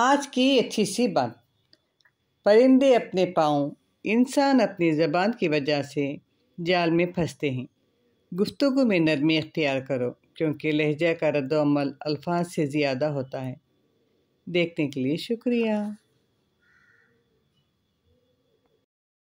आज की अच्छी सी बात परिंदे अपने पाँव इंसान अपनी ज़बान की वजह से जाल में फंसते हैं गुफ्तु में नरमी अख्तियार करो क्योंकि लहजा का रद्दमल अल्फाज से ज़्यादा होता है देखने के लिए शुक्रिया